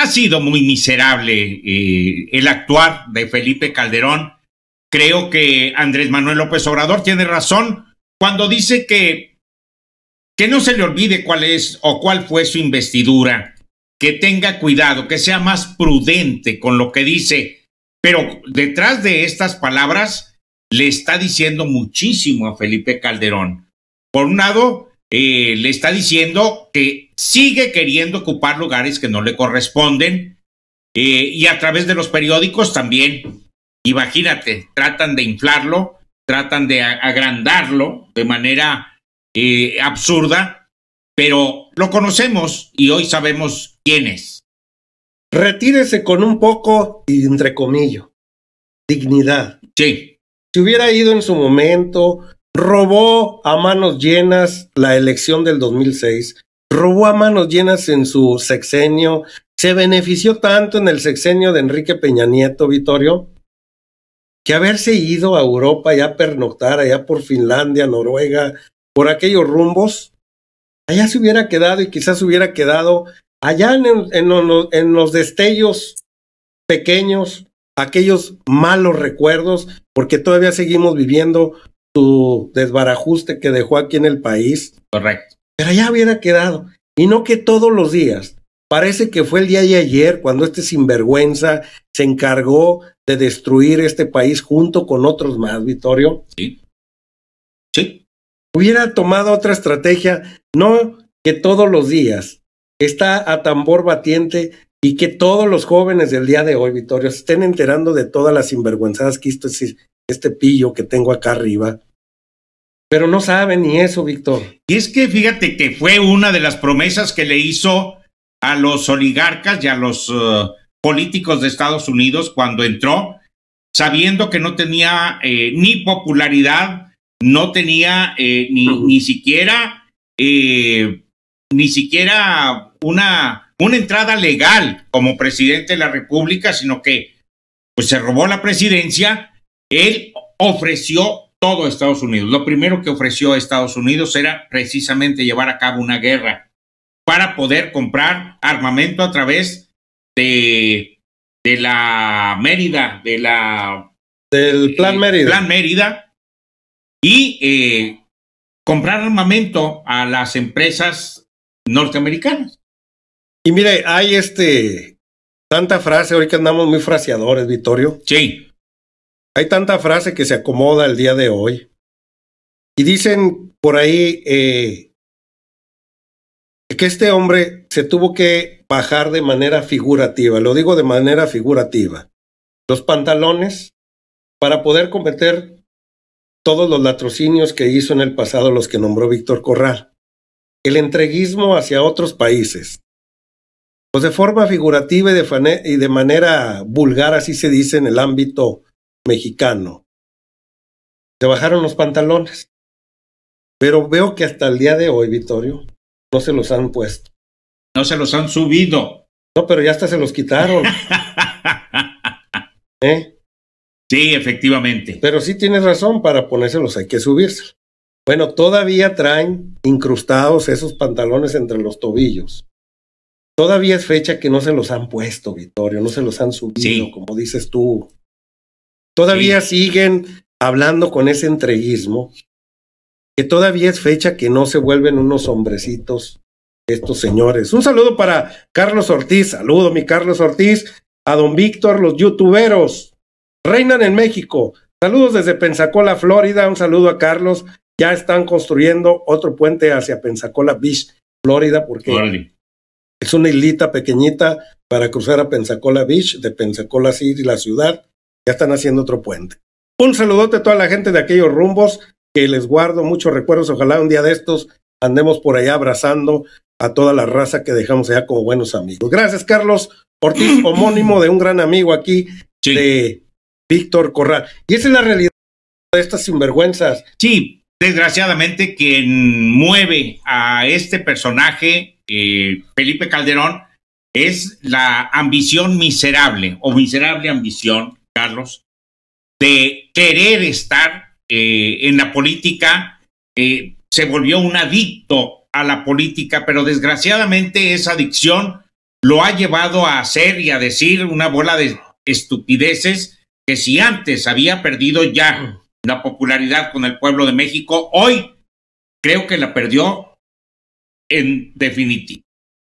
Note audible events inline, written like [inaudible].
ha sido muy miserable eh, el actuar de Felipe Calderón. Creo que Andrés Manuel López Obrador tiene razón cuando dice que, que no se le olvide cuál es o cuál fue su investidura, que tenga cuidado, que sea más prudente con lo que dice. Pero detrás de estas palabras le está diciendo muchísimo a Felipe Calderón. Por un lado, eh, le está diciendo que sigue queriendo ocupar lugares que no le corresponden eh, y a través de los periódicos también, imagínate, tratan de inflarlo, tratan de agrandarlo de manera eh, absurda, pero lo conocemos y hoy sabemos quién es. Retírese con un poco, entre comillas, dignidad. Sí. Si hubiera ido en su momento, robó a manos llenas la elección del 2006 robó a manos llenas en su sexenio, se benefició tanto en el sexenio de Enrique Peña Nieto, Vitorio, que haberse ido a Europa ya pernoctar, allá por Finlandia, Noruega, por aquellos rumbos, allá se hubiera quedado y quizás se hubiera quedado allá en, en los destellos pequeños, aquellos malos recuerdos, porque todavía seguimos viviendo su desbarajuste que dejó aquí en el país. Correcto pero ya hubiera quedado. Y no que todos los días. Parece que fue el día de ayer cuando este sinvergüenza se encargó de destruir este país junto con otros más, Vittorio. Sí. Sí. Hubiera tomado otra estrategia, no que todos los días está a tambor batiente y que todos los jóvenes del día de hoy, Vittorio, se estén enterando de todas las sinvergüenzadas que hizo este pillo que tengo acá arriba. Pero no sabe ni eso, Víctor. Y es que fíjate que fue una de las promesas que le hizo a los oligarcas y a los eh, políticos de Estados Unidos cuando entró, sabiendo que no tenía eh, ni popularidad, no tenía eh, ni, ni, siquiera ni siquiera una, una entrada legal como presidente de la República, sino que pues, se robó la presidencia. Él ofreció todo Estados Unidos. Lo primero que ofreció Estados Unidos era precisamente llevar a cabo una guerra para poder comprar armamento a través de, de la Mérida, de la... Del eh, Plan Mérida. Plan Mérida y eh, comprar armamento a las empresas norteamericanas. Y mire, hay este, tanta frase, ahorita andamos muy fraseadores, Vittorio. Sí hay tanta frase que se acomoda el día de hoy. Y dicen por ahí eh, que este hombre se tuvo que bajar de manera figurativa, lo digo de manera figurativa, los pantalones para poder cometer todos los latrocinios que hizo en el pasado los que nombró Víctor Corral, el entreguismo hacia otros países. Pues de forma figurativa y de manera vulgar, así se dice en el ámbito mexicano. Se bajaron los pantalones. Pero veo que hasta el día de hoy, Vittorio, no se los han puesto. No se los han subido. No, pero ya hasta se los quitaron. [laughs] ¿Eh? Sí, efectivamente. Pero sí tienes razón, para ponérselos hay que subirse. Bueno, todavía traen incrustados esos pantalones entre los tobillos. Todavía es fecha que no se los han puesto, Vittorio, no se los han subido, como dices tú. Todavía siguen hablando con ese entreguismo, que todavía es fecha que no se vuelven unos hombrecitos estos señores. Un saludo para Carlos Ortiz, saludo mi Carlos Ortiz, a don Víctor, los youtuberos, reinan en México. Saludos desde Pensacola, Florida, un saludo a Carlos. Ya están construyendo otro puente hacia Pensacola Beach, Florida, porque es una islita pequeñita para cruzar a Pensacola Beach, de Pensacola City, la ciudad, ya están haciendo otro puente. Un saludote a toda la gente de aquellos rumbos que les guardo muchos recuerdos. Ojalá un día de estos andemos por allá abrazando a toda la raza que dejamos allá como buenos amigos. Gracias, Carlos por Ortiz, [clears throat] homónimo de un gran amigo aquí de Víctor Corral. Y esa es la realidad de estas sinvergüenzas. Sí, desgraciadamente quien mueve a este personaje, eh, Felipe Calderón, es la ambición miserable o miserable ambición Carlos, de querer estar eh, en la política, eh, se volvió un adicto a la política, pero desgraciadamente esa adicción lo ha llevado a hacer y a decir una bola de estupideces que si antes había perdido ya la popularidad con el pueblo de México, hoy creo que la perdió en definitiva.